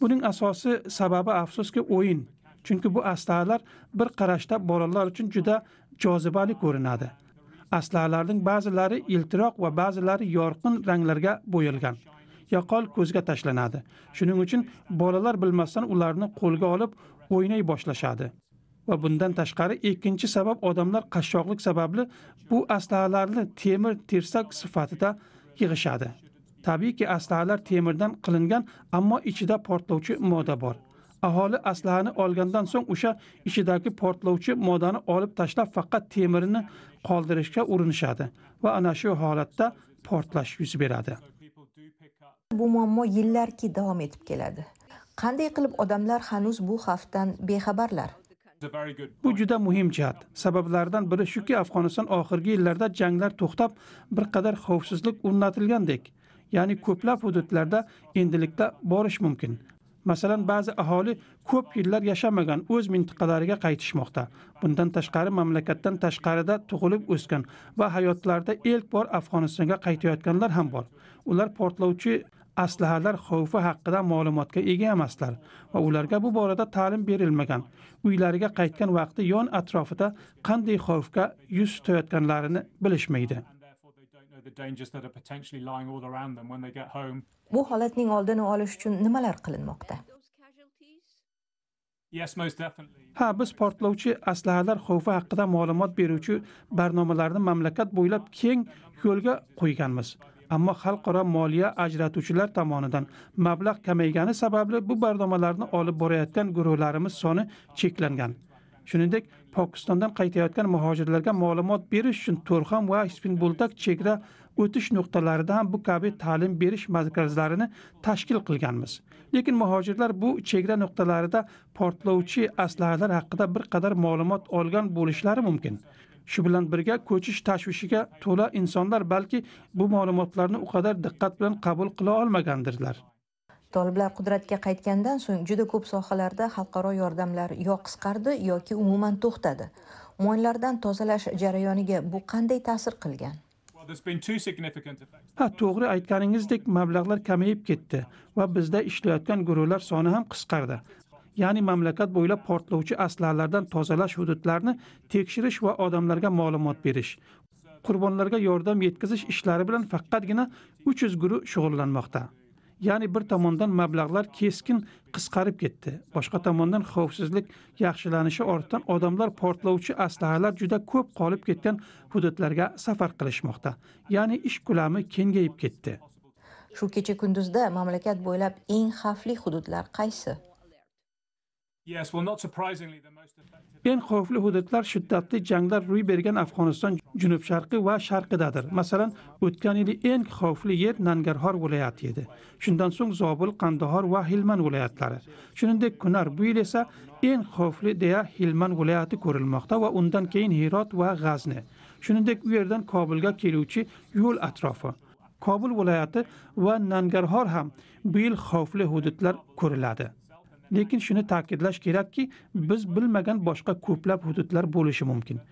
buning asosi sababi afsuski o'yin chunki bu astalar bir qarashda bolalar uchun juda jozibali ko'rinadi aslalarning ba'zilari iltiroq va ba'zilari yorqin ranglarga bo'yalgan yaqol ko'zga tashlanadi shuning uchun bolalar bilmasdan ularni qo'lga olib o'ynay boshlashadi va bundan tashqari ikkinchi sabab odamlar qashshoqlik sababli bu aslalarni temir tersak sifatida yig'ishadi tabiiyki aslahalar temirdan qilingan ammo ichida portlovchi modda bor aholi aslahani olgandan so'ng o'sha ichidagi portlovchi moddani olib tashlab faqat temirini qoldirishga urinishadi va ana shu holatda portlash yuz beradi bu muammo yillarki davom etib keladi qanday qilib odamlar hanuz bu xavfdan bexabarlar bu juda muhim jihat sabablaridan biri shuki afg'oniston oxirgi yillarda janglar to'xtab bir qadar xavfsizlik o'rnatilgandek ya'ni ko'plab hududlarda endilikda borish mumkin masalan ba'zi aholi ko'p yillar yashamagan o'z mintaqalariga qaytishmoqda bundan tashqari mamlakatdan tashqarida tug'ilib o'sgan va hayotlarida ilk bor afg'onistonga qaytayotganlar ham bor ular portlovchi aslahalar xavfi haqida ma'lumotga ega emaslar va ularga bu borada ta'lim berilmagan uylariga qaytgan vaqti yon atrofida qanday xavfga yuz tutayotganlarini bilishmaydi bu holatning oldini olish uchun nimalar qilinmoqda ha biz portlovchi aslahalar xavfi haqida ma'lumot beruvchi barnomalarni mamlakat bo'ylab keng yo'lga qo'yganmiz ammo xalqaro moliya ajratuvchilar tomonidan mablag' kamaygani sababli bu barnomalarni olib borayotgan guruhlarimiz soni cheklangan shuningdek pokistondan qaytayotgan muhojirlarga ma'lumot berish uchun to'rxon va ispinbuldak chegara o'tish nuqtalarida ham bu kabi ta'lim berish markazlarini tashkil qilganmiz lekin muhojirlar bu chegara nuqtalarida portlovchi aslahalar haqida bir qadar ma'lumot olgan bo'lishlari mumkin shu bilan birga ko'chish tashvishiga to'la insonlar balki bu ma'lumotlarni u qadar diqqat bilan qabul qila olmagandirlar toliblar qudratga qaytgandan so'ng juda ko'p sohalarda xalqaro yordamlar yo qisqardi yoki umuman to'xtadi mo'ynlardan tozalash jarayoniga bu qanday ta'sir qilgan ha to'g'ri aytganingizdek mablag'lar kamayib ketdi va bizda ishlayotgan guruhlar soni ham qisqardi ya'ni mamlakat bo'ylab portlovchi aslalardan tozalash hududlarini tekshirish va odamlarga ma'lumot berish qurbonlarga yordam yetkazish ishlari bilan faqatgina uch yuz guruh shug'ullanmoqda ya'ni bir tomondan mablag'lar keskin qisqarib ketdi boshqa tomondan xavfsizlik yaxshilanishi ortidan odamlar portlovchi aslahalar juda ko'p qolib ketgan hududlarga safar qilishmoqda ya'ni ish ko'lami kengayib ketdi shu kecha kunduzda mamlakat bo'ylab eng xavfli hududlar qaysi eng xavfli hududlar shiddatli janglar ro'y bergan afg'oniston junub sharqi va sharqidadir masalan o'tgan yili eng xavfli yer nangarhor viloyati edi shundan so'ng zobil qandahor va hilman viloyatlari shuningdek kunar bu yil esa eng xavfli deya hilman viloyati ko'rilmoqda va undan keyin hirot va g'azni shuningdek u yerdan kobulga keluvchi yo'l atrofi kobul viloyati va nangarhor ham bu yil xavfli hududlar ko'riladi lekin shuni ta'kidlash kerakki biz bilmagan boshqa ko'plab hududlar bo'lishi mumkin